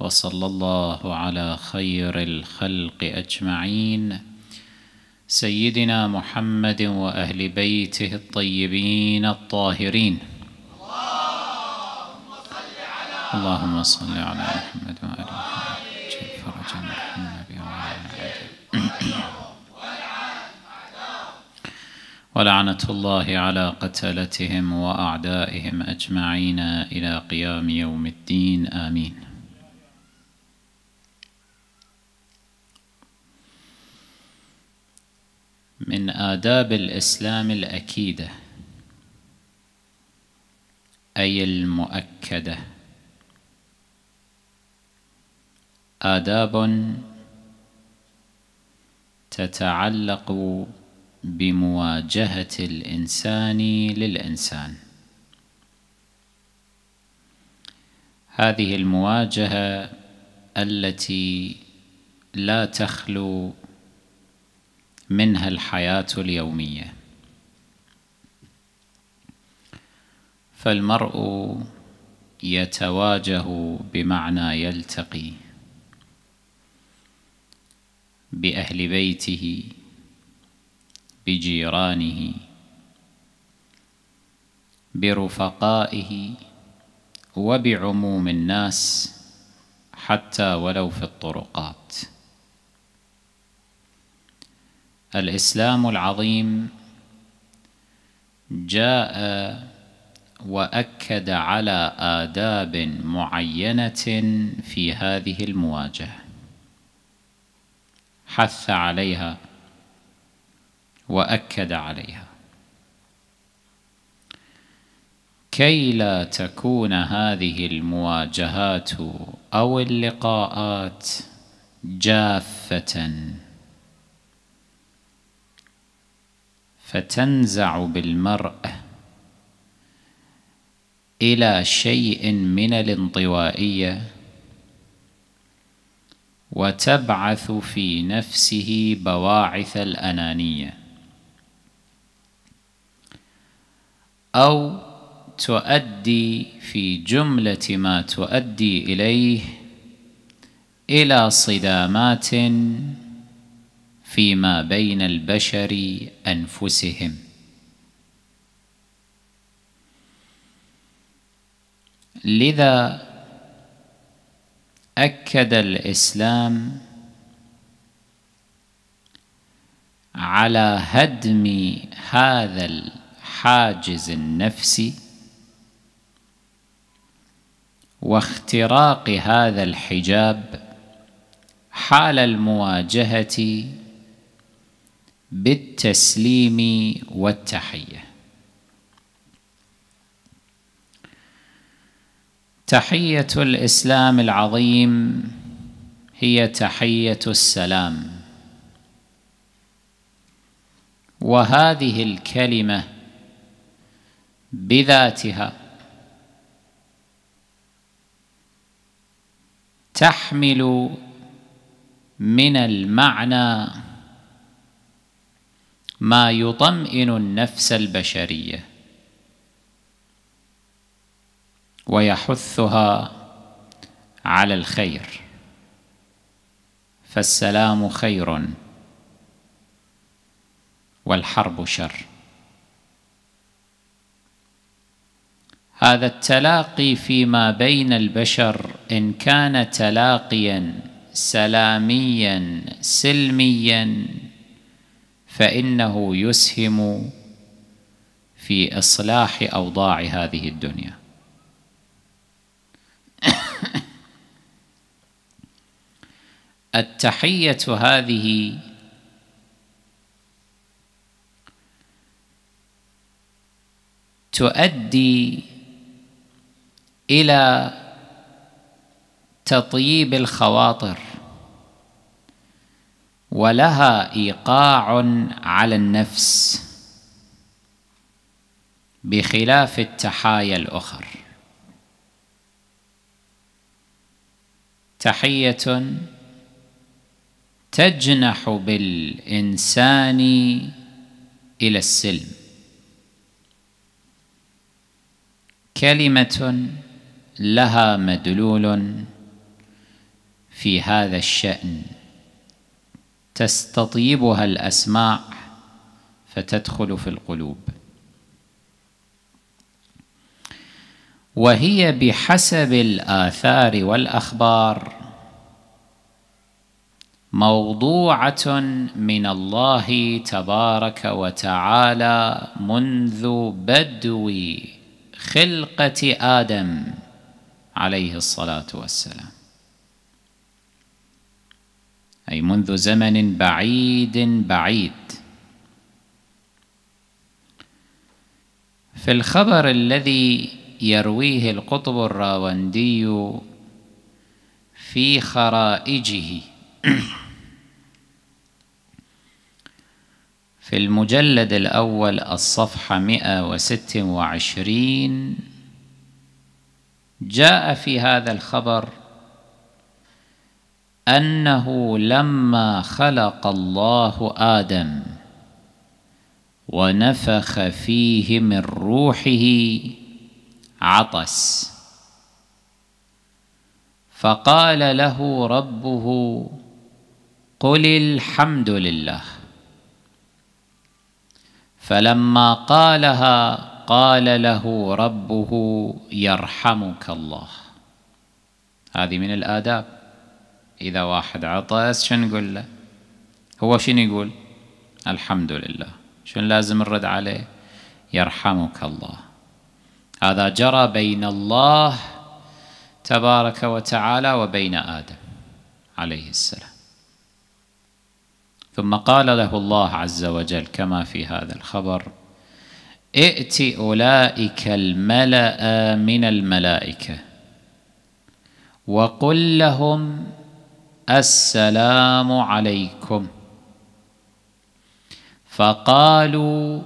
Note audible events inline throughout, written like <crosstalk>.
وصلى الله على خير الخلق اجمعين سيدنا محمد واهل بيته الطيبين الطاهرين اللهم صل على محمد وآل محمد ولعنة الله على قتلتهم وأعدائهم أجمعين إلى قيام يوم الدين آمين من آداب الإسلام الأكيدة أي المؤكدة آداب تتعلق بمواجهة الإنسان للإنسان هذه المواجهة التي لا تخلو منها الحياة اليومية فالمرء يتواجه بمعنى يلتقي بأهل بيته بجيرانه برفقائه وبعموم الناس حتى ولو في الطرقات الاسلام العظيم جاء واكد على اداب معينه في هذه المواجهه حث عليها واكد عليها كي لا تكون هذه المواجهات او اللقاءات جافه فتنزع بالمرء إلى شيء من الانطوائية وتبعث في نفسه بواعث الأنانية أو تؤدي في جملة ما تؤدي إليه إلى صدامات فيما بين البشر أنفسهم لذا أكد الإسلام على هدم هذا الحاجز النفسي واختراق هذا الحجاب حال المواجهة بالتسليم والتحية تحية الإسلام العظيم هي تحية السلام وهذه الكلمة بذاتها تحمل من المعنى ما يطمئن النفس البشريه ويحثها على الخير فالسلام خير والحرب شر هذا التلاقي فيما بين البشر ان كان تلاقيا سلاميا سلميا فإنه يسهم في إصلاح أوضاع هذه الدنيا <coughs> التحية هذه تؤدي إلى تطيب الخواطر ولها ايقاع على النفس بخلاف التحايا الاخر تحيه تجنح بالانسان الى السلم كلمه لها مدلول في هذا الشان تستطيبها الاسماع فتدخل في القلوب وهي بحسب الاثار والاخبار موضوعه من الله تبارك وتعالى منذ بدو خلقه ادم عليه الصلاه والسلام أي منذ زمن بعيد بعيد في الخبر الذي يرويه القطب الراوندي في خرائجه <clears throat> في المجلد الأول الصفحة 126 جاء في هذا الخبر انه لما خلق الله ادم ونفخ فيه من روحه عطس فقال له ربه قل الحمد لله فلما قالها قال له ربه يرحمك الله هذه من الآداب إذا واحد عطس شنو نقول له هو شنو يقول الحمد لله شنو لازم نرد عليه يرحمك الله هذا جرى بين الله تبارك وتعالى وبين آدم عليه السلام ثم قال له الله عز وجل كما في هذا الخبر ائت أولئك الملأ من الملائكة وقل لهم السلام عليكم فقالوا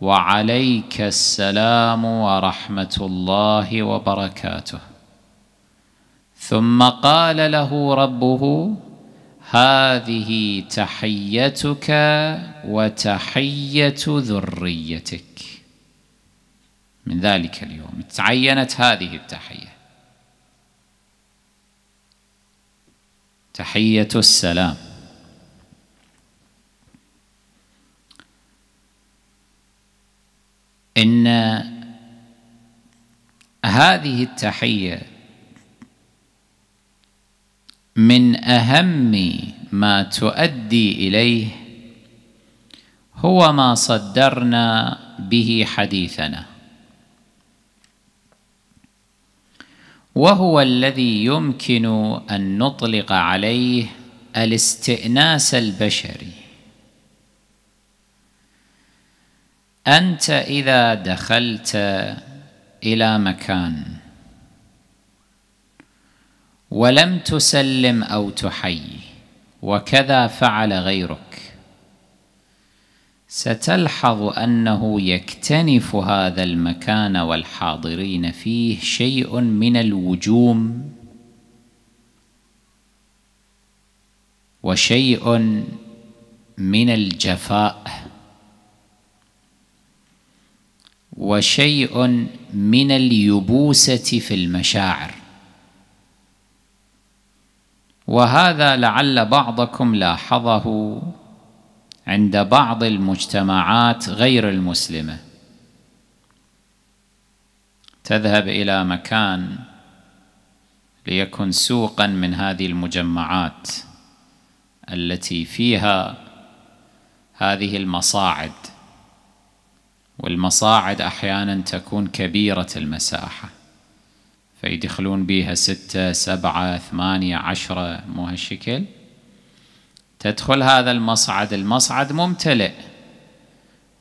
وعليك السلام ورحمه الله وبركاته ثم قال له ربه هذه تحيتك وتحيه ذريتك من ذلك اليوم تعينت هذه التحيه تحية السلام إن هذه التحية من أهم ما تؤدي إليه هو ما صدرنا به حديثنا وهو الذي يمكن ان نطلق عليه الاستئناس البشري انت اذا دخلت الى مكان ولم تسلم او تحي وكذا فعل غيرك ستلحظ أنه يكتنف هذا المكان والحاضرين فيه شيء من الوجوم وشيء من الجفاء وشيء من اليبوسة في المشاعر وهذا لعل بعضكم لاحظه عند بعض المجتمعات غير المسلمه تذهب الى مكان ليكن سوقا من هذه المجمعات التي فيها هذه المصاعد والمصاعد احيانا تكون كبيره المساحه فيدخلون بها ستة سبعة ثمانية عشرة مو هالشكل تدخل هذا المصعد المصعد ممتلئ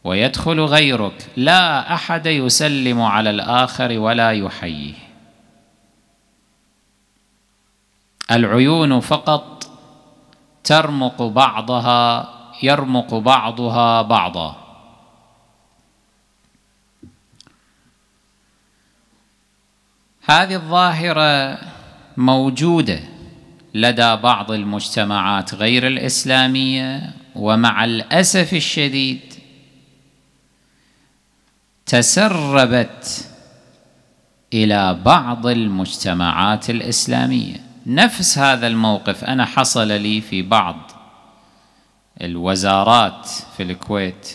ويدخل غيرك لا احد يسلم على الاخر ولا يحييه العيون فقط ترمق بعضها يرمق بعضها بعضا هذه الظاهره موجوده لدى بعض المجتمعات غير الاسلاميه ومع الاسف الشديد تسربت الى بعض المجتمعات الاسلاميه نفس هذا الموقف انا حصل لي في بعض الوزارات في الكويت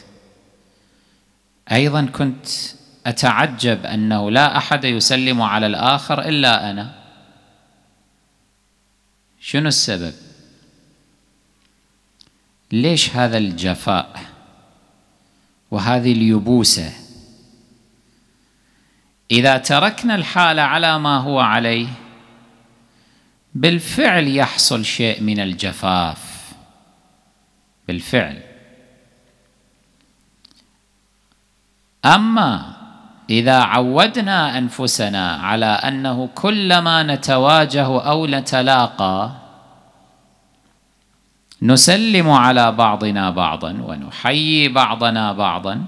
ايضا كنت اتعجب انه لا احد يسلم على الاخر الا انا شنو السبب ليش هذا الجفاء وهذه اليبوسة إذا تركنا الحال على ما هو عليه بالفعل يحصل شيء من الجفاف بالفعل أما إذا عودنا أنفسنا على أنه كلما نتواجه أو نتلاقى نسلم على بعضنا بعضا ونحيي بعضنا بعضا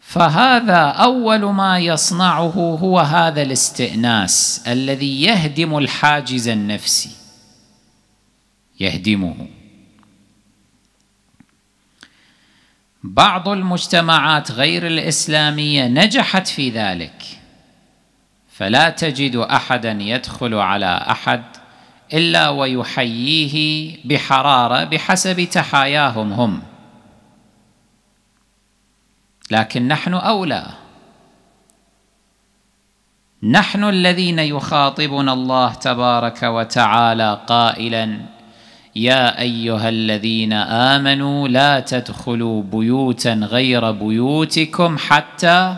فهذا أول ما يصنعه هو هذا الاستئناس الذي يهدم الحاجز النفسي يهدمه بعض المجتمعات غير الاسلاميه نجحت في ذلك فلا تجد احدا يدخل على احد الا ويحييه بحراره بحسب تحاياهم هم لكن نحن اولى نحن الذين يخاطبنا الله تبارك وتعالى قائلا يا ايها الذين امنوا لا تدخلوا بيوتا غير بيوتكم حتى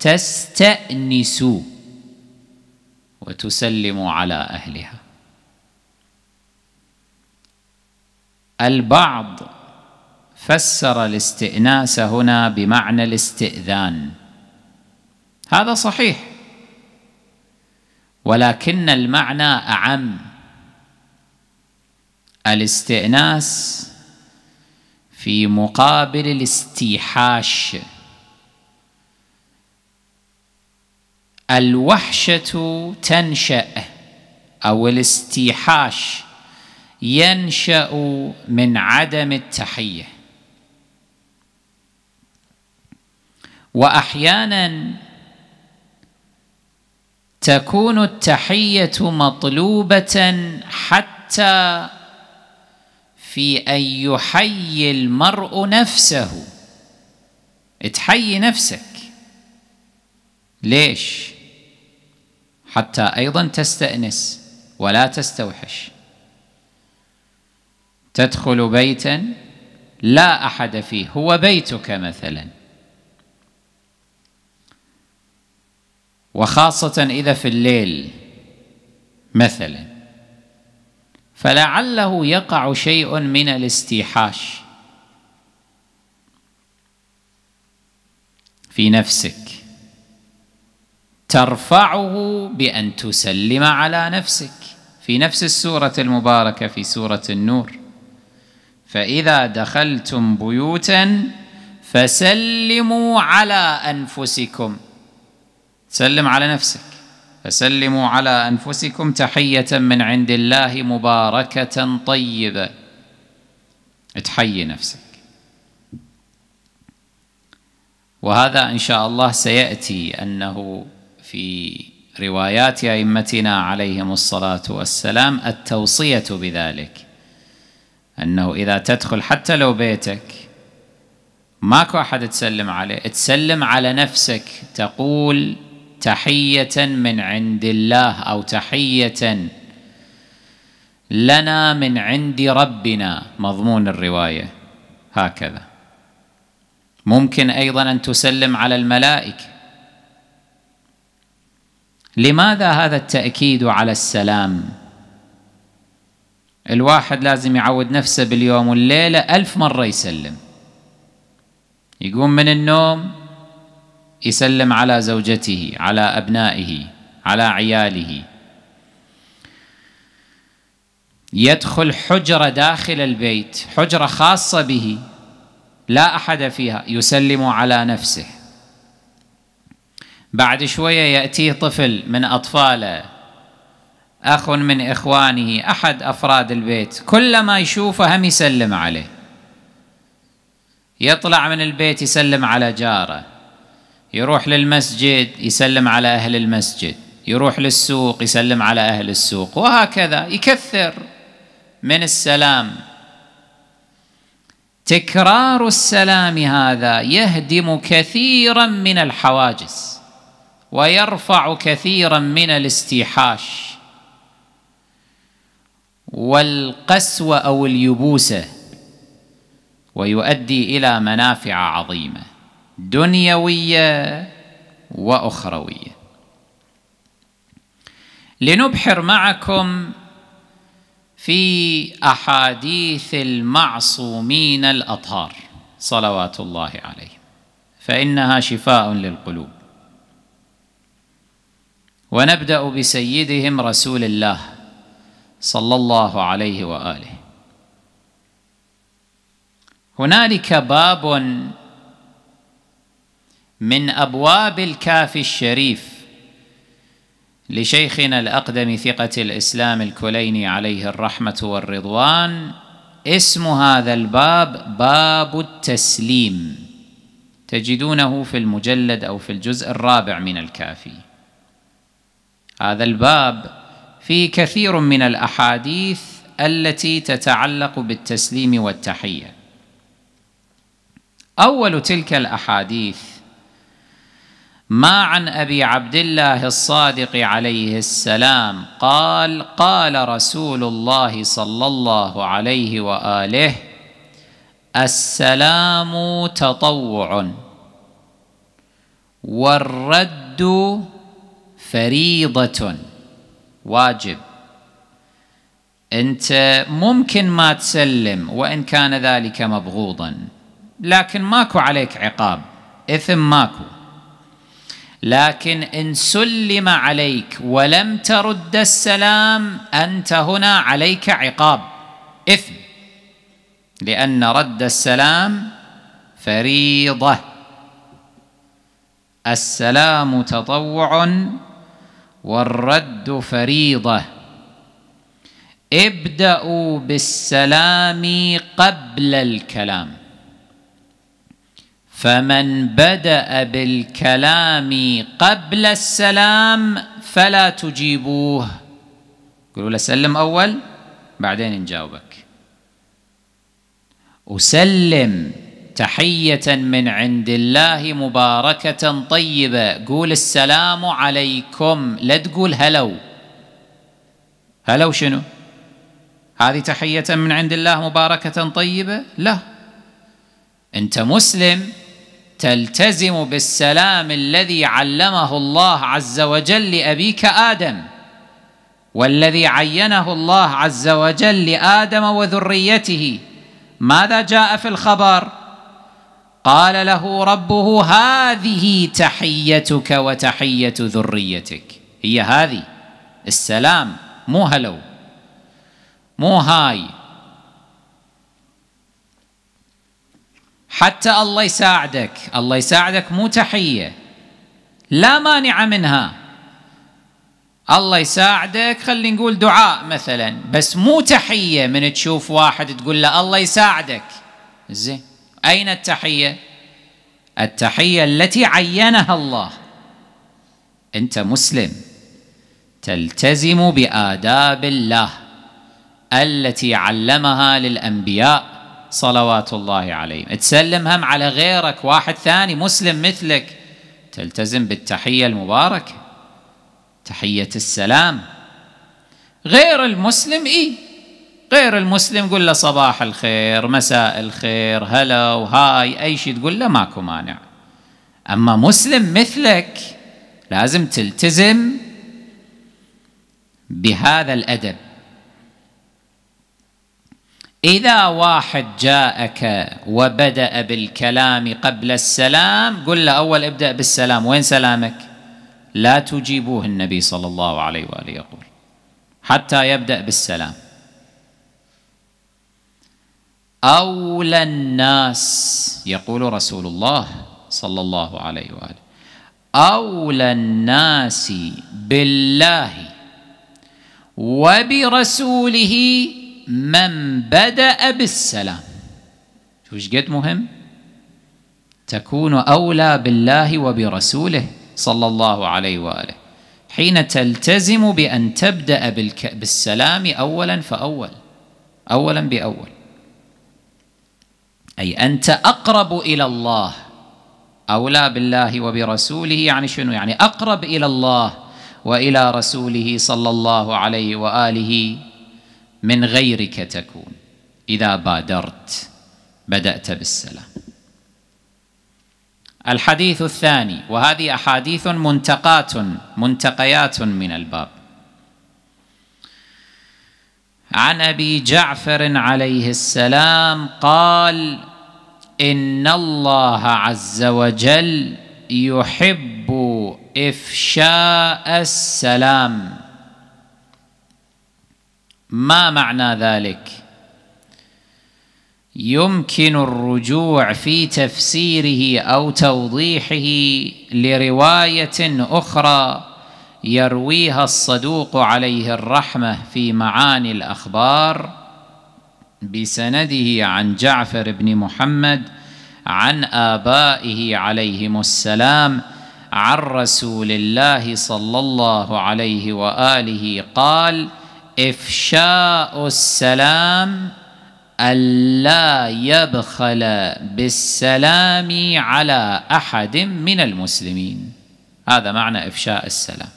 تستانسوا وتسلموا على اهلها البعض فسر الاستئناس هنا بمعنى الاستئذان هذا صحيح ولكن المعنى اعم الاستئناس في مقابل الاستيحاش الوحشة تنشأ أو الاستيحاش ينشأ من عدم التحية وأحيانا تكون التحية مطلوبة حتى في أن يحيي المرء نفسه تحيي نفسك ليش حتى أيضا تستأنس ولا تستوحش تدخل بيتا لا أحد فيه هو بيتك مثلا وخاصة إذا في الليل مثلاً فلعله يقع شيء من الاستيحاش في نفسك ترفعه بان تسلم على نفسك في نفس السوره المباركه في سوره النور فاذا دخلتم بيوتا فسلموا على انفسكم سلم على نفسك فسلموا على انفسكم تحيه من عند الله مباركه طيبه تحيي نفسك وهذا ان شاء الله سياتي انه في روايات ائمتنا عليهم الصلاه والسلام التوصيه بذلك انه اذا تدخل حتى لو بيتك ماكو احد تسلم عليه تسلم على نفسك تقول تحيه من عند الله او تحيه لنا من عند ربنا مضمون الروايه هكذا ممكن ايضا ان تسلم على الملائكه لماذا هذا التاكيد على السلام الواحد لازم يعود نفسه باليوم والليله الف مره يسلم يقوم من النوم يسلم على زوجته على ابنائه على عياله يدخل حجره داخل البيت حجره خاصه به لا احد فيها يسلم على نفسه بعد شويه ياتيه طفل من اطفاله اخ من اخوانه احد افراد البيت كلما يشوفه هم يسلم عليه يطلع من البيت يسلم على جاره يروح للمسجد يسلم على أهل المسجد يروح للسوق يسلم على أهل السوق وهكذا يكثر من السلام تكرار السلام هذا يهدم كثيرا من الحواجز ويرفع كثيرا من الاستيحاش والقسوة أو اليبوسة ويؤدي إلى منافع عظيمه دنيويه واخرويه لنبحر معكم في احاديث المعصومين الاطهار صلوات الله عليهم فانها شفاء للقلوب ونبدا بسيدهم رسول الله صلى الله عليه واله هنالك باب من أبواب الكافي الشريف لشيخنا الأقدم ثقة الإسلام الكليني عليه الرحمة والرضوان اسم هذا الباب باب التسليم تجدونه في المجلد أو في الجزء الرابع من الكافي هذا الباب فيه كثير من الأحاديث التي تتعلق بالتسليم والتحية أول تلك الأحاديث ما عن ابي عبد الله الصادق عليه السلام قال قال رسول الله صلى الله عليه واله السلام تطوع والرد فريضه واجب انت ممكن ما تسلم وان كان ذلك مبغوضا لكن ماكو عليك عقاب اثم ماكو لكن ان سلم عليك ولم ترد السلام انت هنا عليك عقاب اثم لان رد السلام فريضه السلام تطوع والرد فريضه ابداوا بالسلام قبل الكلام فمن بدا بالكلام قبل السلام فلا تجيبوه قولوا له سلم اول بعدين نجاوبك وسلم تحيه من عند الله مباركه طيبه قول السلام عليكم لا تقول هلو هلو شنو هذه تحيه من عند الله مباركه طيبه لا انت مسلم تلتزم بالسلام الذي علمه الله عز وجل لابيك ادم والذي عينه الله عز وجل لادم وذريته ماذا جاء في الخبر قال له ربه هذه تحيتك وتحيه ذريتك هي هذه السلام مو هلو مو هاي حتى الله يساعدك الله يساعدك مو تحية لا مانع منها الله يساعدك خلينا نقول دعاء مثلا بس مو تحية من تشوف واحد تقول له الله يساعدك زين أين التحية التحية التي عينها الله أنت مسلم تلتزم بآداب الله التي علمها للأنبياء صلوات الله عليهم تسلم هم على غيرك واحد ثاني مسلم مثلك تلتزم بالتحية المباركة تحية السلام غير المسلم إيه غير المسلم قل له صباح الخير مساء الخير هلا وهاي أي شيء تقول له ماكو مانع أما مسلم مثلك لازم تلتزم بهذا الأدب اذا واحد جاءك وبدا بالكلام قبل السلام قل له اول ابدا بالسلام وين سلامك لا تجيبوه النبي صلى الله عليه واله يقول حتى يبدا بالسلام اولى الناس يقول رسول الله صلى الله عليه واله اولى الناس بالله وبرسوله من بدأ بالسلام شوف قد مهم تكون أولى بالله وبرسوله صلى الله عليه وآله حين تلتزم بأن تبدأ بالسلام أولا فأول أولا بأول أي أنت أقرب إلى الله أولى بالله وبرسوله يعني شنو يعني أقرب إلى الله وإلى رسوله صلى الله عليه وآله من غيرك تكون إذا بادرت بدأت بالسلام الحديث الثاني وهذه أحاديث منتقات منتقيات من الباب عن أبي جعفر عليه السلام قال إن الله عز وجل يحب إفشاء السلام ما معنى ذلك يمكن الرجوع في تفسيره او توضيحه لروايه اخرى يرويها الصدوق عليه الرحمه في معاني الاخبار بسنده عن جعفر بن محمد عن ابائه عليهم السلام عن رسول الله صلى الله عليه واله قال إفشاء السلام ألا يبخل بالسلام على أحد من المسلمين هذا معنى إفشاء السلام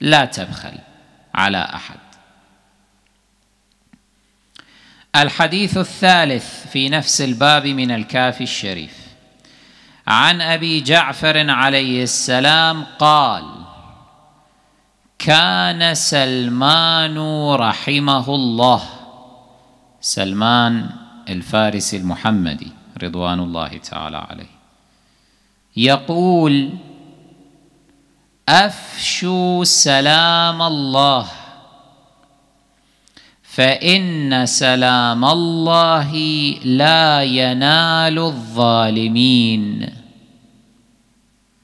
لا تبخل على أحد الحديث الثالث في نفس الباب من الكافي الشريف عن أبي جعفر عليه السلام قال كان سلمان رحمه الله سلمان الفارسي المحمدي رضوان الله تعالى عليه يقول افشوا سلام الله فان سلام الله لا ينال الظالمين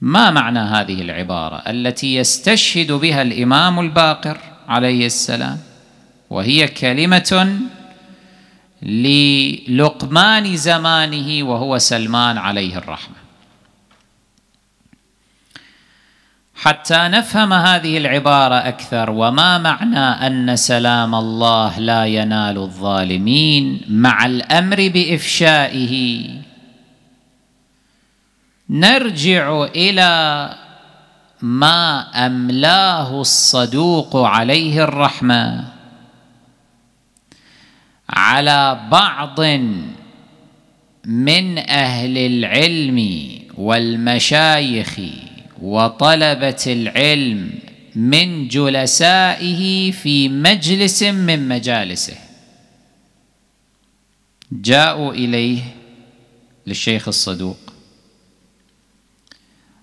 ما معنى هذه العباره التي يستشهد بها الامام الباقر عليه السلام وهي كلمه للقمان زمانه وهو سلمان عليه الرحمه حتى نفهم هذه العباره اكثر وما معنى ان سلام الله لا ينال الظالمين مع الامر بافشائه نرجع الى ما املاه الصدوق عليه الرحمه على بعض من اهل العلم والمشايخ وطلبه العلم من جلسائه في مجلس من مجالسه جاءوا اليه للشيخ الصدوق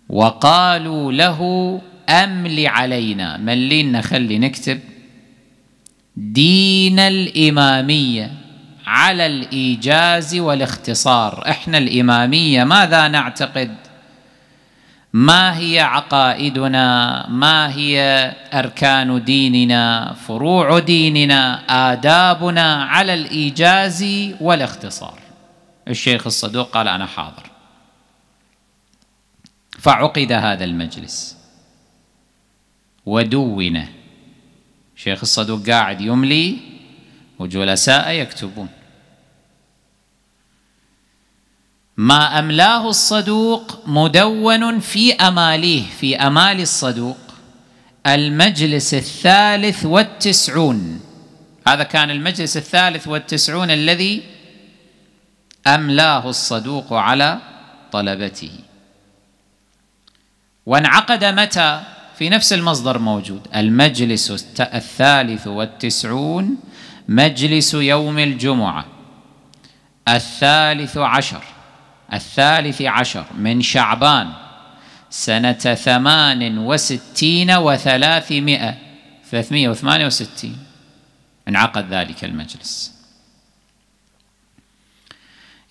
وقالوا له أمل علينا ملينا خلي نكتب دين الإمامية على الإيجاز والاختصار إحنا الإمامية ماذا نعتقد ما هي عقائدنا ما هي أركان ديننا فروع ديننا آدابنا على الإيجاز والاختصار الشيخ الصدوق قال أنا حاضر فعقد هذا المجلس ودون شيخ الصدوق قاعد يملي وجلساء يكتبون ما أملاه الصدوق مدون في أماليه في أمال الصدوق المجلس الثالث والتسعون هذا كان المجلس الثالث والتسعون الذي أملاه الصدوق على طلبته وانعقد متى في نفس المصدر موجود المجلس الثالث والتسعون مجلس يوم الجمعة الثالث عشر الثالث عشر من شعبان سنة ثمان وستين وثلاثمائة ثلاثمائة وثمانية وستين انعقد ذلك المجلس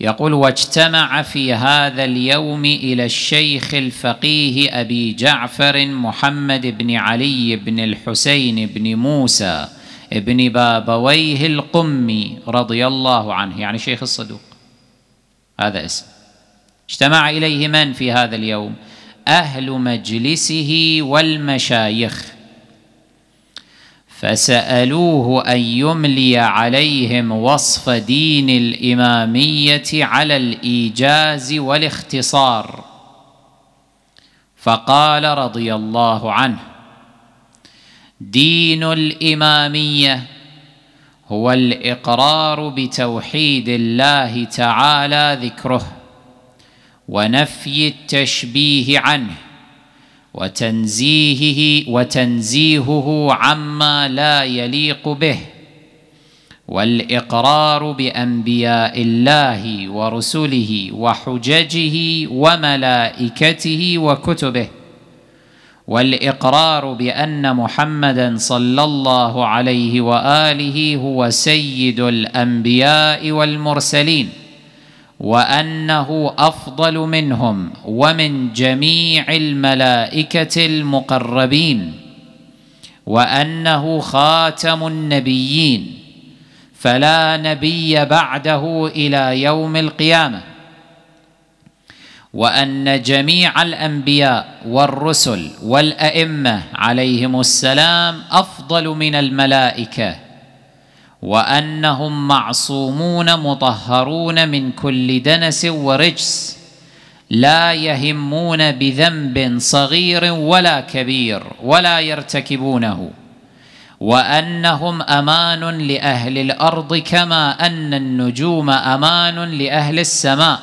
يقول واجتمع في هذا اليوم إلى الشيخ الفقيه أبي جعفر محمد بن علي بن الحسين بن موسى بن بابويه القمي رضي الله عنه يعني شيخ الصدوق هذا اسم اجتمع إليه من في هذا اليوم أهل مجلسه والمشايخ فسالوه ان يملي عليهم وصف دين الاماميه على الايجاز والاختصار فقال رضي الله عنه دين الاماميه هو الاقرار بتوحيد الله تعالى ذكره ونفي التشبيه عنه وتنزيهه وتنزيهه عما لا يليق به والاقرار بانبياء الله ورسله وحججه وملائكته وكتبه والاقرار بان محمدا صلى الله عليه واله هو سيد الانبياء والمرسلين وانه افضل منهم ومن جميع الملائكه المقربين وانه خاتم النبيين فلا نبي بعده الى يوم القيامه وان جميع الانبياء والرسل والائمه عليهم السلام افضل من الملائكه وانهم معصومون مطهرون من كل دنس ورجس لا يهمون بذنب صغير ولا كبير ولا يرتكبونه وانهم امان لاهل الارض كما ان النجوم امان لاهل السماء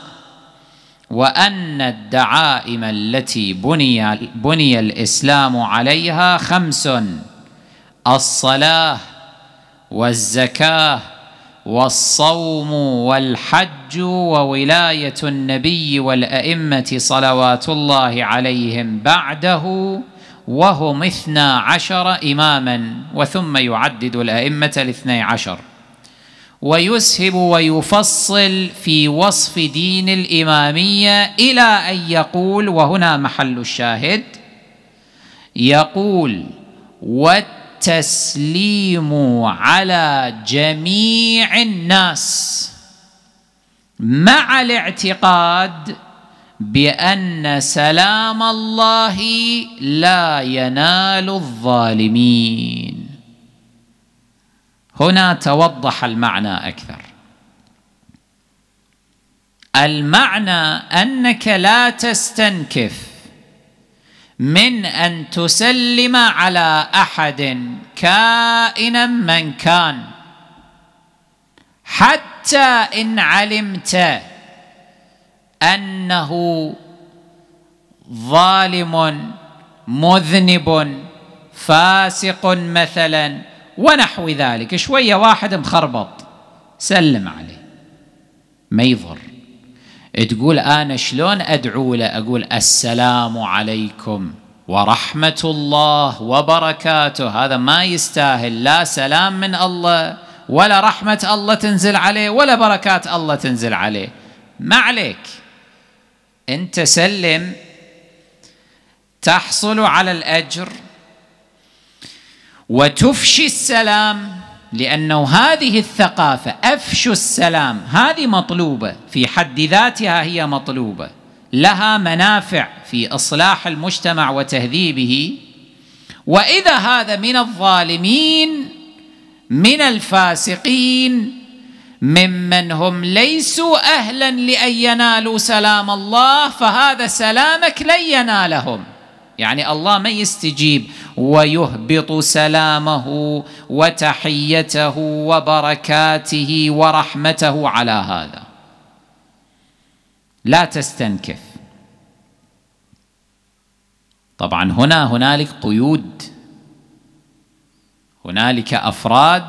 وان الدعائم التي بني بني الاسلام عليها خمس الصلاه والزكاه والصوم والحج وولايه النبي والائمه صلوات الله عليهم بعده وهم اثنا عشر اماما وثم يعدد الائمه الاثني عشر ويسهب ويفصل في وصف دين الاماميه الى ان يقول وهنا محل الشاهد يقول وات التسليم على جميع الناس مع الاعتقاد بان سلام الله لا ينال الظالمين هنا توضح المعنى اكثر المعنى انك لا تستنكف من ان تسلم على احد كائنا من كان حتى ان علمت انه ظالم مذنب فاسق مثلا ونحو ذلك شويه واحد مخربط سلم عليه ما يضر تقول انا شلون ادعو له اقول السلام عليكم ورحمه الله وبركاته هذا ما يستاهل لا سلام من الله ولا رحمه الله تنزل عليه ولا بركات الله تنزل عليه ما عليك انت سلم تحصل على الاجر وتفشي السلام لانه هذه الثقافه أفش السلام هذه مطلوبه في حد ذاتها هي مطلوبه لها منافع في اصلاح المجتمع وتهذيبه واذا هذا من الظالمين من الفاسقين ممن هم ليسوا اهلا لان ينالوا سلام الله فهذا سلامك لن ينالهم يعني الله ما يستجيب ويهبط سلامه وتحيته وبركاته ورحمته على هذا لا تستنكف طبعا هنا هنالك قيود هنالك افراد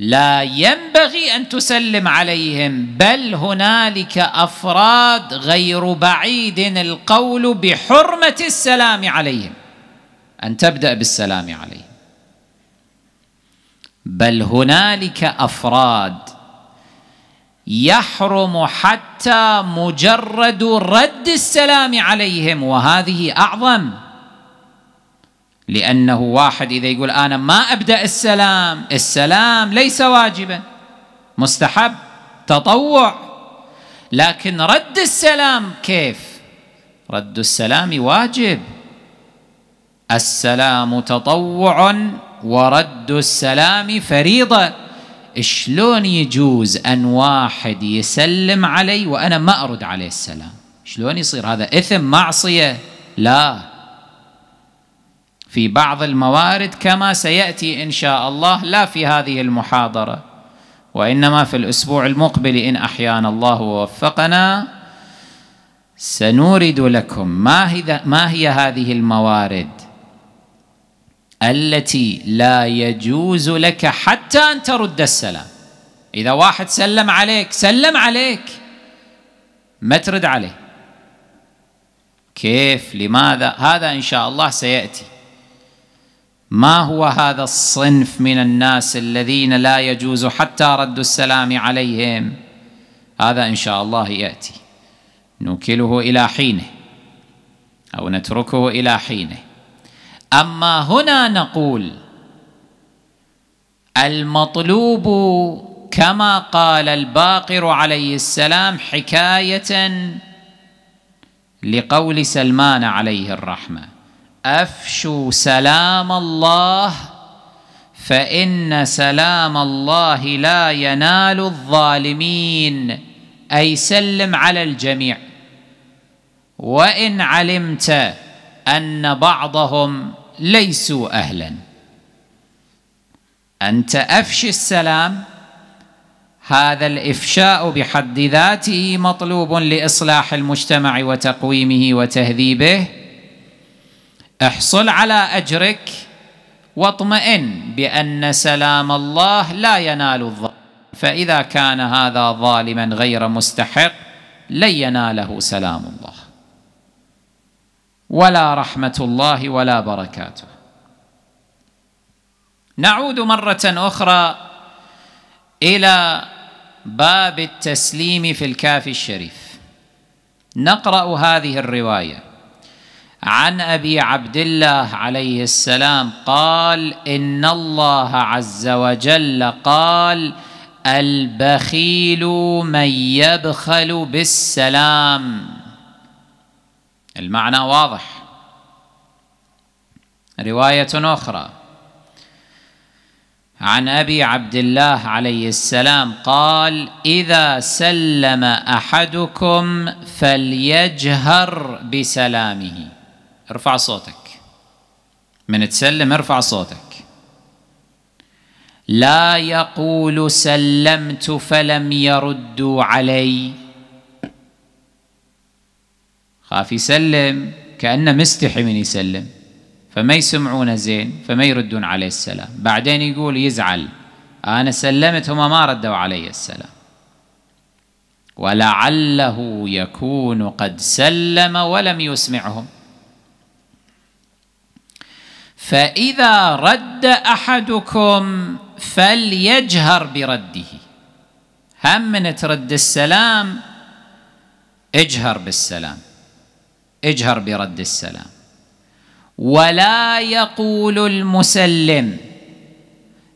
لا ينبغي ان تسلم عليهم بل هنالك افراد غير بعيد القول بحرمه السلام عليهم ان تبدا بالسلام عليهم بل هنالك افراد يحرم حتى مجرد رد السلام عليهم وهذه اعظم لأنه واحد إذا يقول أنا ما أبدأ السلام السلام ليس واجبا مستحب تطوع لكن رد السلام كيف رد السلام واجب السلام تطوع ورد السلام فريضة شلون يجوز أن واحد يسلم علي وأنا ما أرد عليه السلام شلون يصير هذا إثم معصية لا في بعض الموارد كما سياتي ان شاء الله لا في هذه المحاضره وانما في الاسبوع المقبل ان احيانا الله ووفقنا سنورد لكم ما هي ما هي هذه الموارد التي لا يجوز لك حتى ان ترد السلام اذا واحد سلم عليك سلم عليك ما ترد عليه كيف لماذا هذا ان شاء الله سياتي ما هو هذا الصنف من الناس الذين لا يجوز حتى رد السلام عليهم هذا ان شاء الله ياتي نوكله الى حينه او نتركه الى حينه اما هنا نقول المطلوب كما قال الباقر عليه السلام حكايه لقول سلمان عليه الرحمه افشوا سلام الله فان سلام الله لا ينال الظالمين اي سلم على الجميع وان علمت ان بعضهم ليسوا اهلا انت افش السلام هذا الافشاء بحد ذاته مطلوب لاصلاح المجتمع وتقويمه وتهذيبه احصل على اجرك واطمئن بان سلام الله لا ينال الظالم فاذا كان هذا ظالما غير مستحق لن يناله سلام الله ولا رحمه الله ولا بركاته نعود مره اخرى الى باب التسليم في الكافي الشريف نقرا هذه الروايه عن ابي عبد الله عليه السلام قال ان الله عز وجل قال البخيل من يبخل بالسلام المعنى واضح روايه اخرى عن ابي عبد الله عليه السلام قال اذا سلم احدكم فليجهر بسلامه ارفع صوتك من تسلم ارفع صوتك لا يقول سلمت فلم يردوا علي خاف يسلم كأنه مستحي من يسلم فما يسمعونه زين فما يردون عليه السلام بعدين يقول يزعل أنا سلمت هما ما ردوا علي السلام ولعله يكون قد سلم ولم يسمعهم فإذا رد أحدكم فليجهر برده هم من ترد السلام اجهر بالسلام اجهر برد السلام ولا يقول المسلم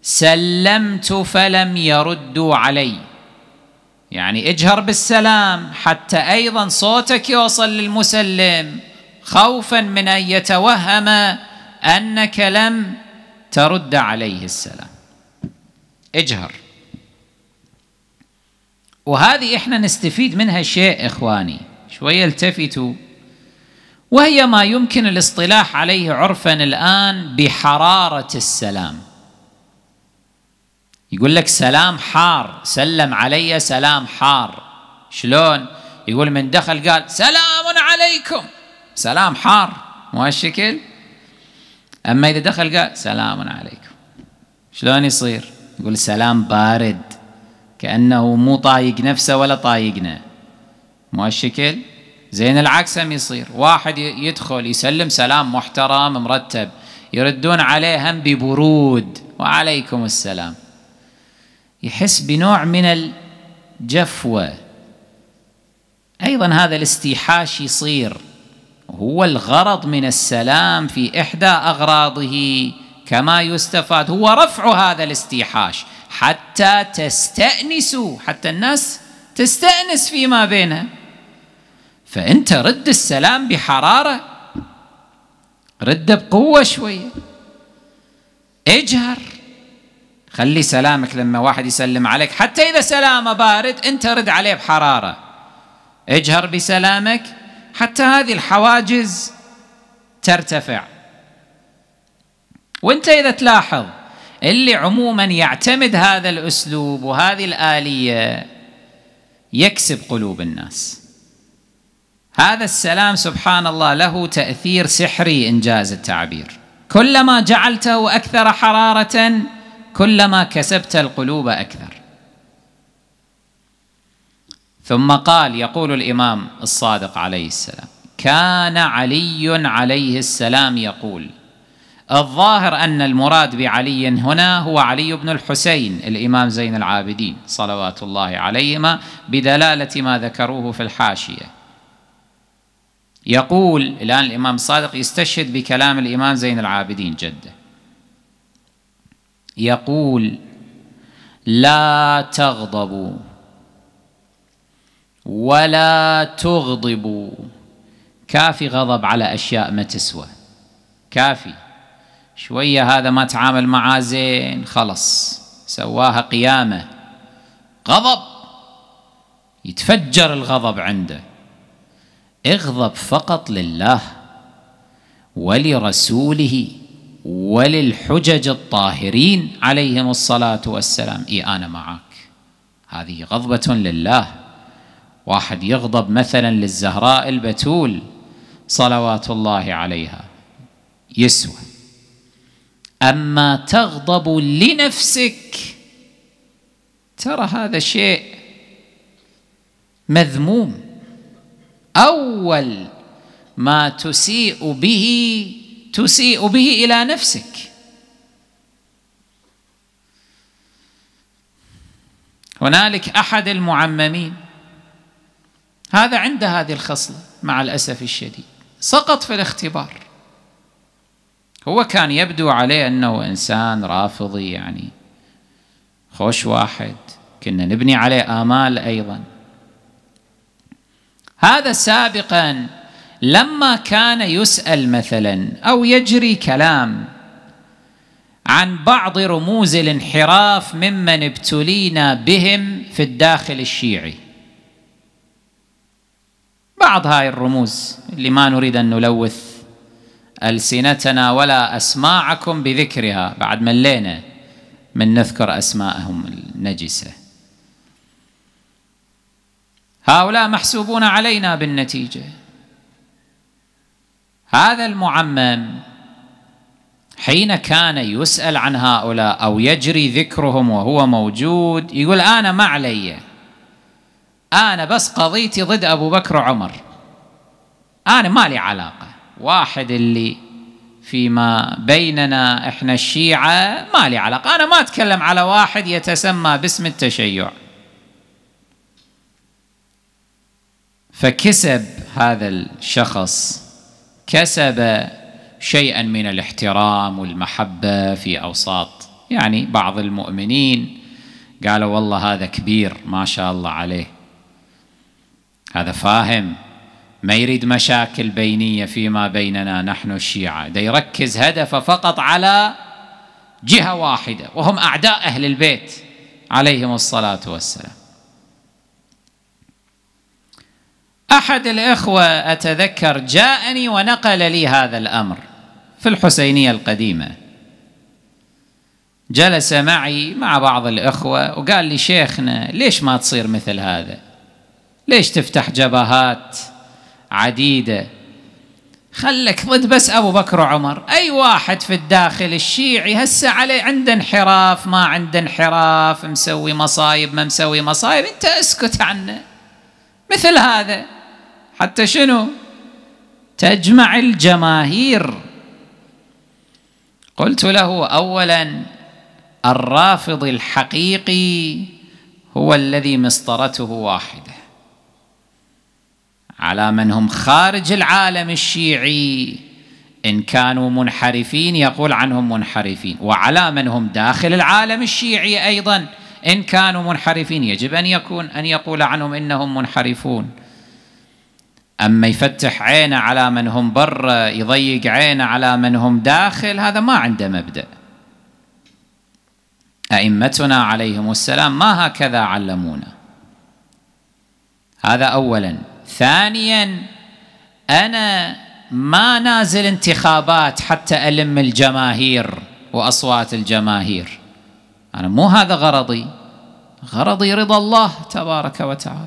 سلمت فلم يردوا علي يعني اجهر بالسلام حتى أيضا صوتك يوصل للمسلم خوفا من أن يتوهم أنك لم ترد عليه السلام اجهر وهذه احنا نستفيد منها شيء إخواني شوية التفتوا وهي ما يمكن الاصطلاح عليه عرفا الآن بحرارة السلام يقول لك سلام حار سلم علي سلام حار شلون يقول من دخل قال سلام عليكم سلام حار مو هالشكل أما إذا دخل قال سلام عليكم شلون يصير يقول سلام بارد كأنه مو طايق نفسه ولا طايقنا مو الشكل زين العكس هم يصير واحد يدخل يسلم سلام محترم مرتب يردون عليه هم ببرود وعليكم السلام يحس بنوع من الجفوه ايضا هذا الاستيحاش يصير هو الغرض من السلام في إحدى أغراضه كما يستفاد هو رفع هذا الاستيحاش حتى تستأنسوا حتى الناس تستأنس فيما بينها فأنت رد السلام بحرارة رده بقوة شوية اجهر خلي سلامك لما واحد يسلم عليك حتى إذا سلامه بارد أنت رد عليه بحرارة اجهر بسلامك حتى هذه الحواجز ترتفع وانت اذا تلاحظ اللي عموما يعتمد هذا الاسلوب وهذه الاليه يكسب قلوب الناس هذا السلام سبحان الله له تاثير سحري انجاز التعبير كلما جعلته اكثر حراره كلما كسبت القلوب اكثر ثم قال يقول الامام الصادق عليه السلام كان علي عليه السلام يقول الظاهر ان المراد بعلي هنا هو علي بن الحسين الامام زين العابدين صلوات الله عليهما بدلاله ما ذكروه في الحاشيه يقول الان الامام الصادق يستشهد بكلام الامام زين العابدين جده يقول لا تغضبوا ولا تغضبوا كافي غضب على أشياء ما تسوى كافي شوية هذا ما تعامل معاه زين خلص سواها قيامة غضب يتفجر الغضب عنده اغضب فقط لله ولرسوله وللحجج الطاهرين عليهم الصلاة والسلام إي أنا معك هذه غضبة لله واحد يغضب مثلا للزهراء البتول صلوات الله عليها يسوى اما تغضب لنفسك ترى هذا شيء مذموم اول ما تسيء به تسيء به الى نفسك هنالك احد المعممين هذا عنده هذه الخصلة مع الأسف الشديد سقط في الاختبار هو كان يبدو عليه أنه إنسان رافضي يعني خوش واحد كنا نبني عليه آمال أيضا هذا سابقا لما كان يسأل مثلا أو يجري كلام عن بعض رموز الانحراف ممن ابتلينا بهم في الداخل الشيعي بعض هاي الرموز اللي ما نريد أن نلوث ألسنتنا ولا أسماعكم بذكرها بعد ملينا من نذكر أسماءهم النجسة هؤلاء محسوبون علينا بالنتيجة هذا المعمم حين كان يسأل عن هؤلاء أو يجري ذكرهم وهو موجود يقول أنا ما عليّ أنا بس قضيتي ضد أبو بكر وعمر أنا ما لي علاقة واحد اللي فيما بيننا إحنا الشيعة ما لي علاقة أنا ما أتكلم على واحد يتسمى باسم التشيع فكسب هذا الشخص كسب شيئا من الاحترام والمحبة في أوساط يعني بعض المؤمنين قالوا والله هذا كبير ما شاء الله عليه هذا فاهم ما يريد مشاكل بينية فيما بيننا نحن الشيعة ده يركز هدفه فقط على جهة واحدة وهم أعداء أهل البيت عليهم الصلاة والسلام أحد الإخوة أتذكر جاءني ونقل لي هذا الأمر في الحسينية القديمة جلس معي مع بعض الإخوة وقال لي شيخنا ليش ما تصير مثل هذا ليش تفتح جبهات عديدة خلك ضد بس أبو بكر وعمر أي واحد في الداخل الشيعي هسه عليه عنده انحراف ما عنده انحراف مسوي مصايب ما مسوي مصايب أنت اسكت عنه مثل هذا حتى شنو تجمع الجماهير قلت له أولا الرافض الحقيقي هو الذي مسطرته واحده على من هم خارج العالم الشيعي إن كانوا منحرفين يقول عنهم منحرفين وعلى من هم داخل العالم الشيعي أيضا إن كانوا منحرفين يجب أن يكون أن يقول عنهم إنهم منحرفون أما يفتح عينه على من هم برا يضيق عينه على من هم داخل هذا ما عنده مبدأ أئمتنا عليهم السلام ما هكذا علمونا هذا أولاً ثانيا انا ما نازل انتخابات حتى الم الجماهير واصوات الجماهير انا مو هذا غرضي غرضي رضا الله تبارك وتعالى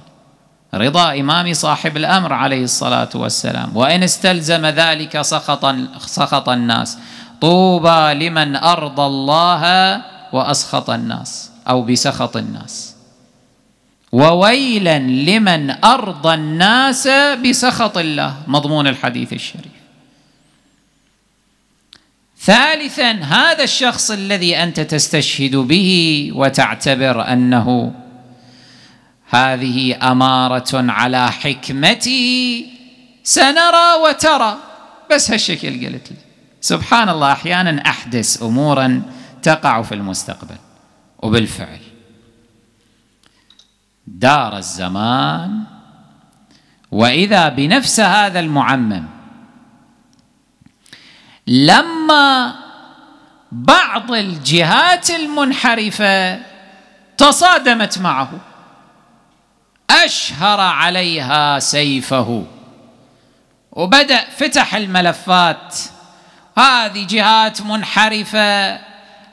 رضا امامي صاحب الامر عليه الصلاه والسلام وان استلزم ذلك سخط سخط الناس طوبى لمن ارضى الله واسخط الناس او بسخط الناس وويلا لمن أرضى الناس بسخط الله مضمون الحديث الشريف ثالثا هذا الشخص الذي أنت تستشهد به وتعتبر أنه هذه أمارة على حكمته سنرى وترى بس هالشكل قلت لي سبحان الله أحيانا أحدث أمورا تقع في المستقبل وبالفعل دار الزمان واذا بنفس هذا المعمم لما بعض الجهات المنحرفه تصادمت معه اشهر عليها سيفه وبدا فتح الملفات هذه جهات منحرفه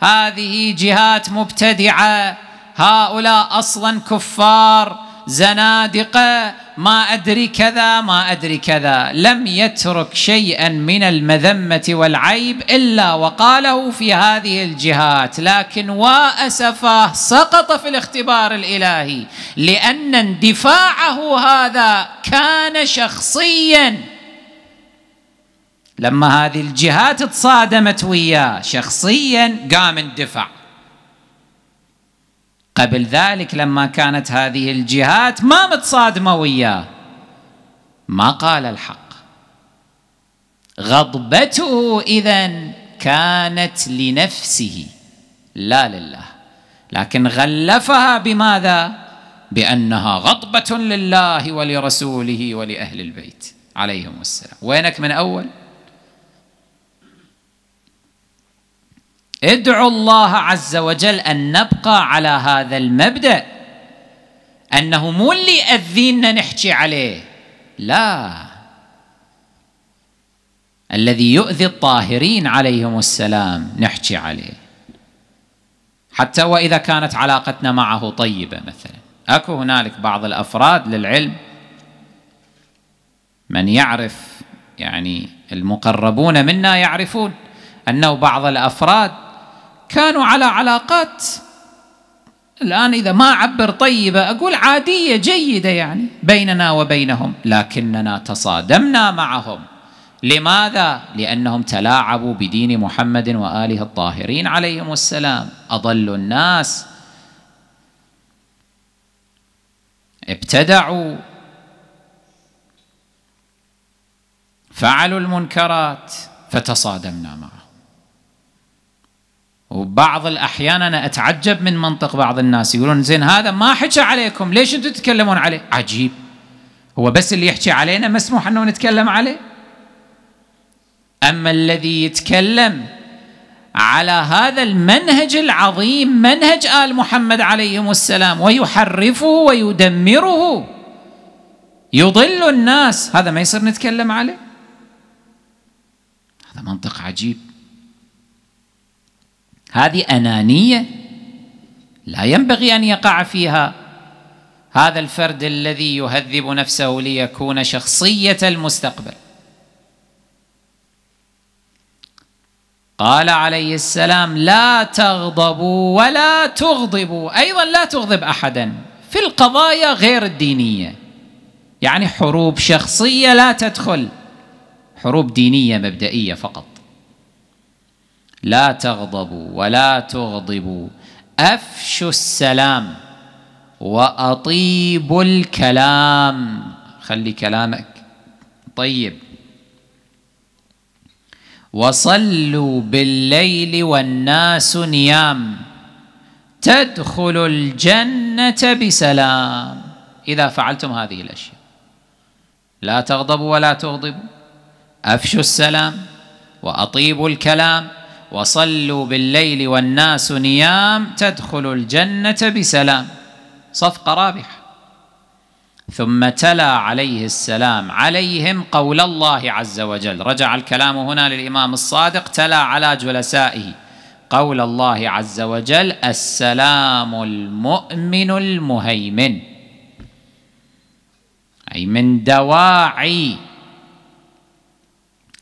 هذه جهات مبتدعه هؤلاء اصلا كفار زنادقه ما ادري كذا ما ادري كذا لم يترك شيئا من المذمه والعيب الا وقاله في هذه الجهات لكن واسفاه سقط في الاختبار الالهي لان اندفاعه هذا كان شخصيا لما هذه الجهات تصادمت وياه شخصيا قام اندفع قبل ذلك لما كانت هذه الجهات ما متصادمه وياه ما قال الحق غضبته اذا كانت لنفسه لا لله لكن غلفها بماذا بانها غضبه لله ولرسوله ولاهل البيت عليهم السلام وينك من اول ادعوا الله عز وجل ان نبقى على هذا المبدا انه مو اللي ياذينا نحكي عليه لا الذي يؤذي الطاهرين عليهم السلام نحكي عليه حتى واذا كانت علاقتنا معه طيبه مثلا اكو هنالك بعض الافراد للعلم من يعرف يعني المقربون منا يعرفون انه بعض الافراد كانوا على علاقات الآن إذا ما أعبر طيبة أقول عادية جيدة يعني بيننا وبينهم لكننا تصادمنا معهم لماذا؟ لأنهم تلاعبوا بدين محمد وآله الطاهرين عليهم السلام أضلوا الناس ابتدعوا فعلوا المنكرات فتصادمنا معهم وبعض الاحيان انا اتعجب من منطق بعض الناس يقولون زين هذا ما حكى عليكم ليش انتم تتكلمون عليه عجيب هو بس اللي يحكي علينا مسموح انه نتكلم عليه اما الذي يتكلم على هذا المنهج العظيم منهج ال محمد عليهم السلام ويحرفه ويدمره يضل الناس هذا ما يصير نتكلم عليه هذا منطق عجيب هذه أنانية لا ينبغي أن يقع فيها هذا الفرد الذي يهذب نفسه ليكون شخصية المستقبل قال عليه السلام لا تغضبوا ولا تغضبوا أيضا لا تغضب أحدا في القضايا غير الدينية يعني حروب شخصية لا تدخل حروب دينية مبدئية فقط لا تغضبوا ولا تغضبوا افشوا السلام واطيبوا الكلام خلي كلامك طيب وصلوا بالليل والناس نيام تدخل الجنه بسلام اذا فعلتم هذه الاشياء لا تغضبوا ولا تغضبوا افشوا السلام واطيبوا الكلام وصلوا بالليل والناس نيام تدخل الجنة بسلام صفقة رابحة ثم تلا عليه السلام عليهم قول الله عز وجل رجع الكلام هنا للإمام الصادق تلا على جلسائه قول الله عز وجل السلام المؤمن المهيمن أي من دواعي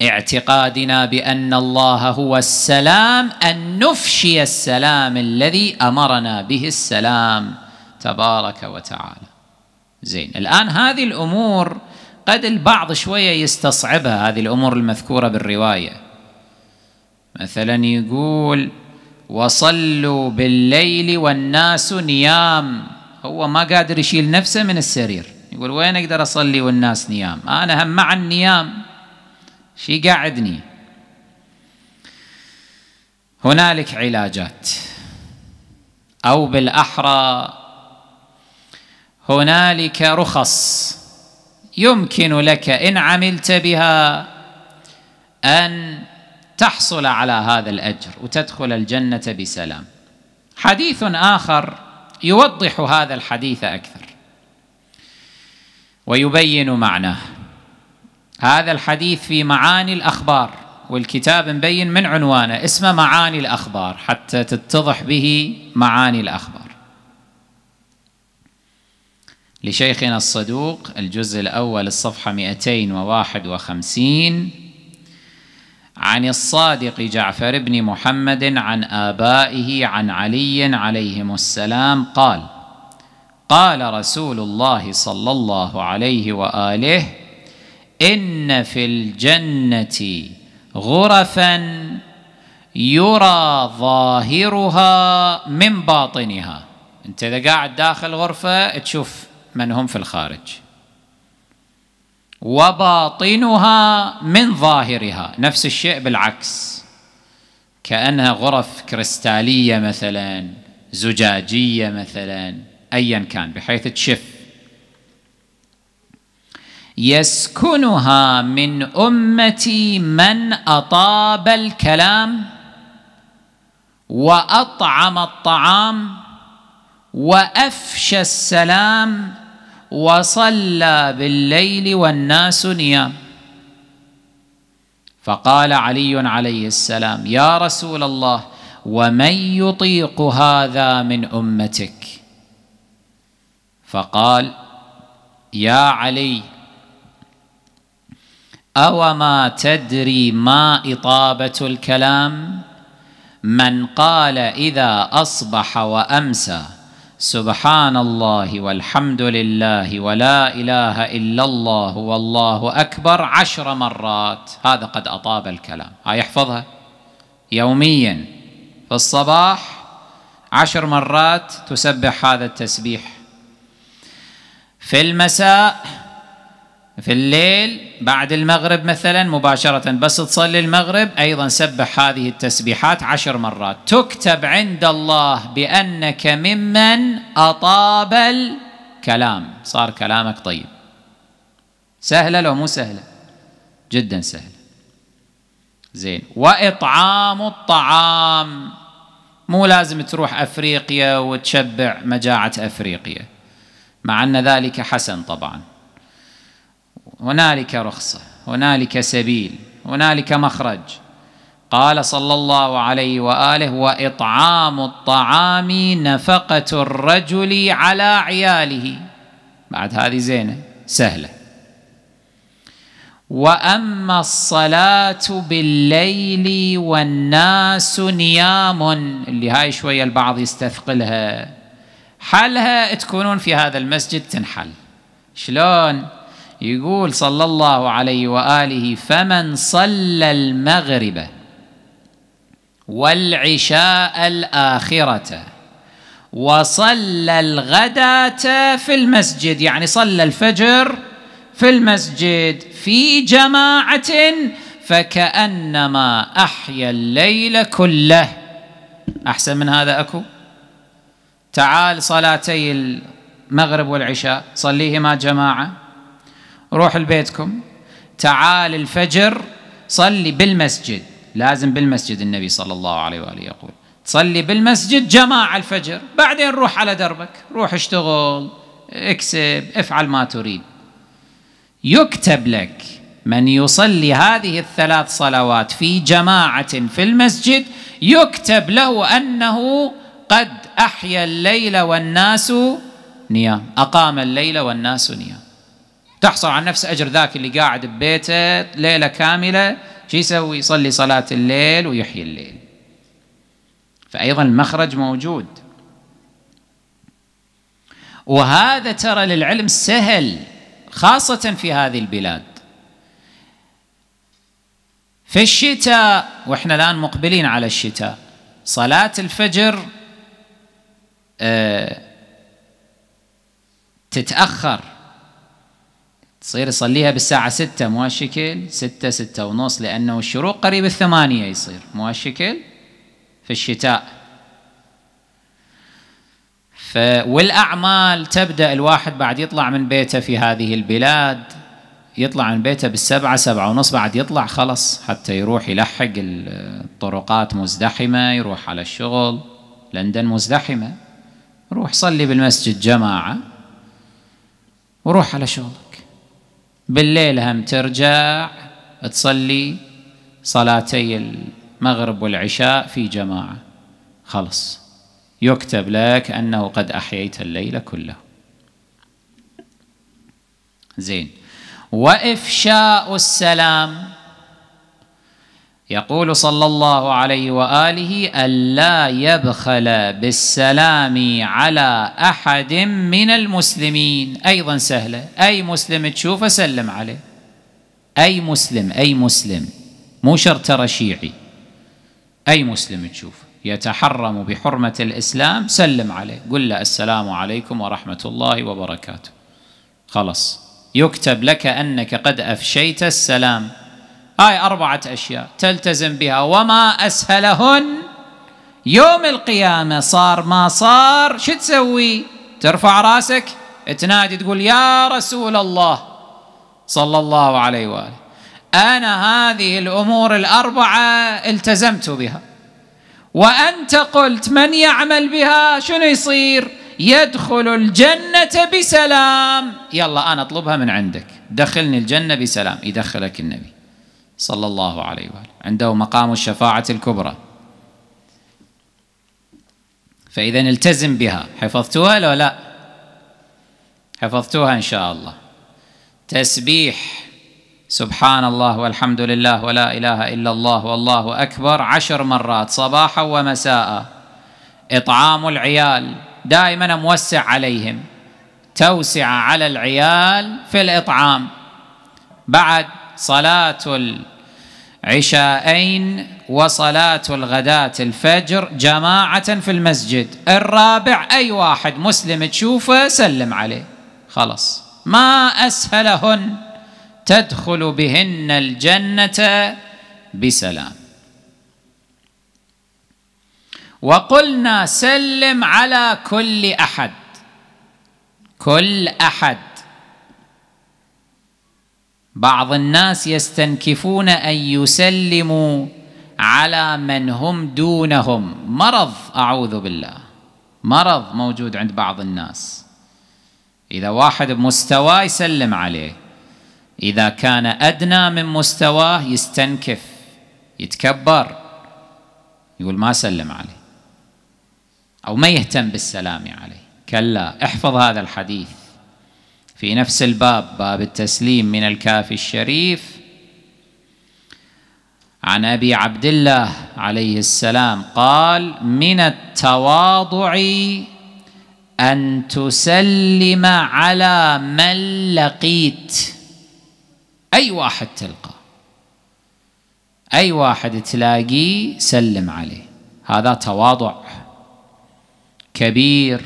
اعتقادنا بان الله هو السلام ان نفشي السلام الذي امرنا به السلام تبارك وتعالى. زين الان هذه الامور قد البعض شويه يستصعبها هذه الامور المذكوره بالروايه. مثلا يقول وصلوا بالليل والناس نيام هو ما قادر يشيل نفسه من السرير يقول وين اقدر اصلي والناس نيام انا هم مع النيام شي قاعدني هنالك علاجات او بالاحرى هنالك رخص يمكن لك ان عملت بها ان تحصل على هذا الاجر وتدخل الجنه بسلام حديث اخر يوضح هذا الحديث اكثر ويبين معناه هذا الحديث في معاني الأخبار والكتاب مبين من عنوانه اسمه معاني الأخبار حتى تتضح به معاني الأخبار لشيخنا الصدوق الجزء الأول الصفحة 251 عن الصادق جعفر بن محمد عن آبائه عن علي عليهم السلام قال قال رسول الله صلى الله عليه وآله إن في الجنة غرفا يرى ظاهرها من باطنها أنت إذا قاعد داخل غرفة تشوف من هم في الخارج وباطنها من ظاهرها نفس الشيء بالعكس كأنها غرف كريستالية مثلا زجاجية مثلا أيا كان بحيث تشف يسكنها من امتي من اطاب الكلام واطعم الطعام وافشى السلام وصلى بالليل والناس نيام فقال علي عليه السلام يا رسول الله ومن يطيق هذا من امتك فقال يا علي أو ما تدري ما إطابة الكلام من قال إذا أصبح وأمسى سبحان الله والحمد لله ولا إله إلا الله والله أكبر عشر مرات هذا قد أطاب الكلام هاي يحفظها يوميا في الصباح عشر مرات تسبح هذا التسبيح في المساء في الليل بعد المغرب مثلا مباشرة بس تصلي المغرب أيضا سبح هذه التسبيحات عشر مرات تكتب عند الله بأنك ممن أطاب الكلام صار كلامك طيب سهلة لو مو سهلة جدا سهلة زين وإطعام الطعام مو لازم تروح أفريقيا وتشبع مجاعة أفريقيا مع أن ذلك حسن طبعاً هنالك رخصه هنالك سبيل هنالك مخرج قال صلى الله عليه واله واطعام الطعام نفقه الرجل على عياله بعد هذه زينه سهله واما الصلاه بالليل والناس نيام اللي هاي شويه البعض يستثقلها حلها تكونون في هذا المسجد تنحل شلون يقول صلى الله عليه واله فمن صلى المغرب والعشاء الاخره وصلى الغداة في المسجد يعني صلى الفجر في المسجد في جماعة فكأنما أحيا الليل كله أحسن من هذا أكو تعال صلاتي المغرب والعشاء صليهما جماعة روح لبيتكم تعال الفجر صلي بالمسجد لازم بالمسجد النبي صلى الله عليه وآله يقول صلي بالمسجد جماعة الفجر بعدين روح على دربك روح اشتغل اكسب افعل ما تريد يكتب لك من يصلي هذه الثلاث صلوات في جماعة في المسجد يكتب له أنه قد أحيا الليل والناس نيام أقام الليل والناس نيام تحصل على نفس اجر ذاك اللي قاعد ببيته ليله كامله شو يسوي؟ يصلي صلاه الليل ويحيي الليل. فايضا المخرج موجود. وهذا ترى للعلم سهل خاصه في هذه البلاد. في الشتاء واحنا الان مقبلين على الشتاء صلاه الفجر آه تتاخر يصير يصليها بالساعة ستة مو هالشكل ستة ستة ونص لأنه الشروق قريب الثمانية يصير مو هالشكل في الشتاء ف والأعمال تبدأ الواحد بعد يطلع من بيته في هذه البلاد يطلع من بيته بالسبعة سبعة ونص بعد يطلع خلص حتى يروح يلحق الطرقات مزدحمة يروح على الشغل لندن مزدحمة روح صلي بالمسجد جماعة وروح على شغلك بالليل هم ترجع تصلي صلاتي المغرب والعشاء في جماعة خلص يكتب لك أنه قد أحييت الليل كله زين وإفشاء السلام يقول صلى الله عليه واله الا يبخل بالسلام على احد من المسلمين ايضا سهله اي مسلم تشوفه سلم عليه اي مسلم اي مسلم مو شرط ترى شيعي اي مسلم تشوفه يتحرم بحرمه الاسلام سلم عليه قل له السلام عليكم ورحمه الله وبركاته خلص يكتب لك انك قد افشيت السلام هاي أربعة أشياء تلتزم بها وما أسهلهن يوم القيامة صار ما صار شو تسوي ترفع راسك تنادي تقول يا رسول الله صلى الله عليه وآله أنا هذه الأمور الأربعة التزمت بها وأنت قلت من يعمل بها شنو يصير يدخل الجنة بسلام يلا أنا أطلبها من عندك دخلني الجنة بسلام يدخلك النبي صلى الله عليه وآله عنده مقام الشفاعة الكبرى فإذا التزم بها حفظتوها لو لا حفظتوها إن شاء الله تسبيح سبحان الله والحمد لله ولا إله إلا الله والله أكبر عشر مرات صباحا ومساء إطعام العيال دائما موسع عليهم توسعة على العيال في الإطعام بعد صلاة العشاءين وصلاة الغداة الفجر جماعة في المسجد الرابع أي واحد مسلم تشوفه سلم عليه خلاص ما أسهلهن تدخل بهن الجنة بسلام وقلنا سلم على كل أحد كل أحد بعض الناس يستنكفون ان يسلموا على من هم دونهم مرض اعوذ بالله مرض موجود عند بعض الناس اذا واحد بمستواه يسلم عليه اذا كان ادنى من مستواه يستنكف يتكبر يقول ما سلم عليه او ما يهتم بالسلام عليه كلا احفظ هذا الحديث في نفس الباب باب التسليم من الكافي الشريف عن ابي عبد الله عليه السلام قال من التواضع ان تسلم على من لقيت اي واحد تلقى اي واحد تلاقيه سلم عليه هذا تواضع كبير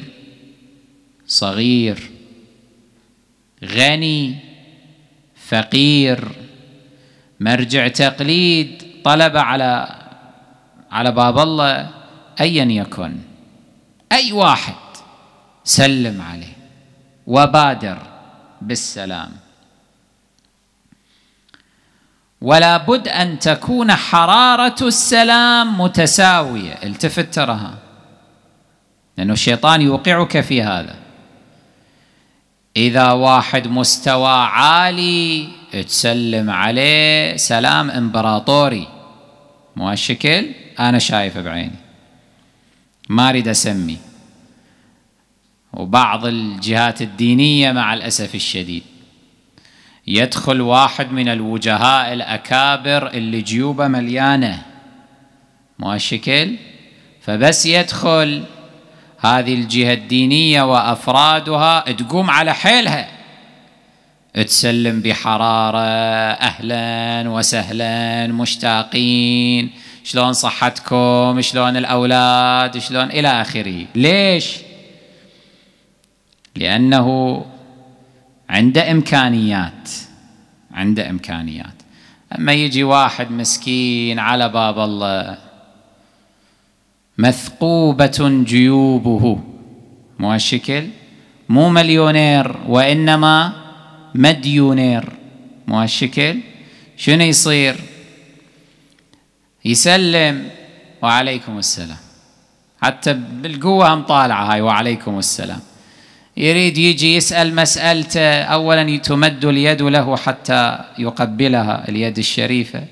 صغير غني فقير مرجع تقليد طلب على على باب الله ايا يكن اي واحد سلم عليه وبادر بالسلام ولا بد ان تكون حراره السلام متساويه التفت ترها لانه الشيطان يوقعك في هذا إذا واحد مستوى عالي تسلم عليه سلام إمبراطوري مو هالشكل أنا شايفه بعيني ما أريد أسمي وبعض الجهات الدينية مع الأسف الشديد يدخل واحد من الوجهاء الأكابر اللي جيوبه مليانة مو هالشكل فبس يدخل هذه الجهة الدينية وأفرادها تقوم على حيلها تسلم بحرارة أهلا وسهلا مشتاقين شلون صحتكم شلون الأولاد شلون إلى آخره ليش؟ لأنه عنده إمكانيات عنده إمكانيات أما يجي واحد مسكين على باب الله مثقوبة جيوبه مو هالشكل مو مليونير وإنما مديونير مو هالشكل شنو يصير يسلم وعليكم السلام حتى بالقوة هم طالعة هاي وعليكم السلام يريد يجي يسأل مسألته أولا تمد اليد له حتى يقبلها اليد الشريفة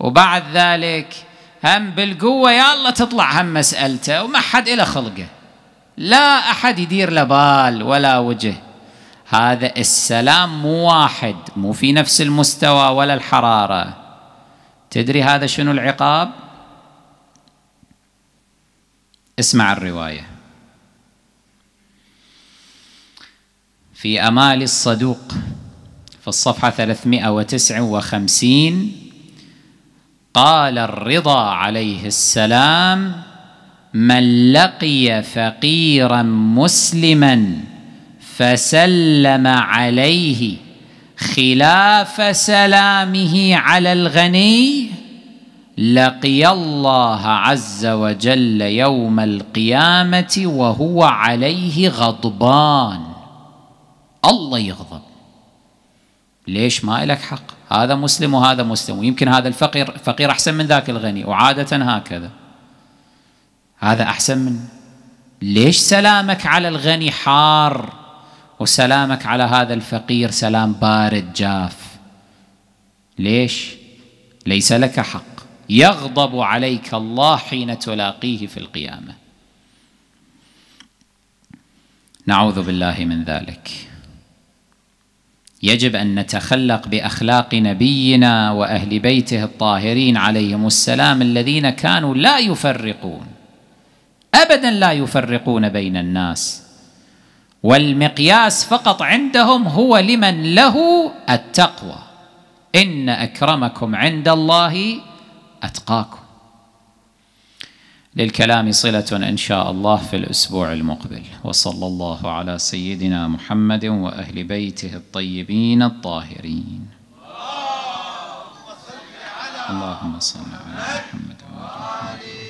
وبعد ذلك هم بالقوة يلا تطلع هم مسألته وما حد إلى خلقه لا أحد يدير لبال بال ولا وجه هذا السلام مو واحد مو في نفس المستوى ولا الحرارة تدري هذا شنو العقاب اسمع الرواية في أمال الصدوق في الصفحة 359 قال الرضا عليه السلام من لقي فقيرا مسلما فسلم عليه خلاف سلامه على الغني لقي الله عز وجل يوم القيامه وهو عليه غضبان الله يغضب ليش ما لك حق هذا مسلم وهذا مسلم ويمكن هذا الفقير فقير أحسن من ذاك الغني وعادة هكذا هذا أحسن من ليش سلامك على الغني حار وسلامك على هذا الفقير سلام بارد جاف ليش ليس لك حق يغضب عليك الله حين تلاقيه في القيامه نعوذ بالله من ذلك يجب ان نتخلق باخلاق نبينا واهل بيته الطاهرين عليهم السلام الذين كانوا لا يفرقون ابدا لا يفرقون بين الناس والمقياس فقط عندهم هو لمن له التقوى ان اكرمكم عند الله اتقاكم للكلام صلة إن شاء الله في الأسبوع المقبل وصلى الله على سيدنا محمد وأهل بيته الطيبين الطاهرين اللهم صل على محمد وعلى محمد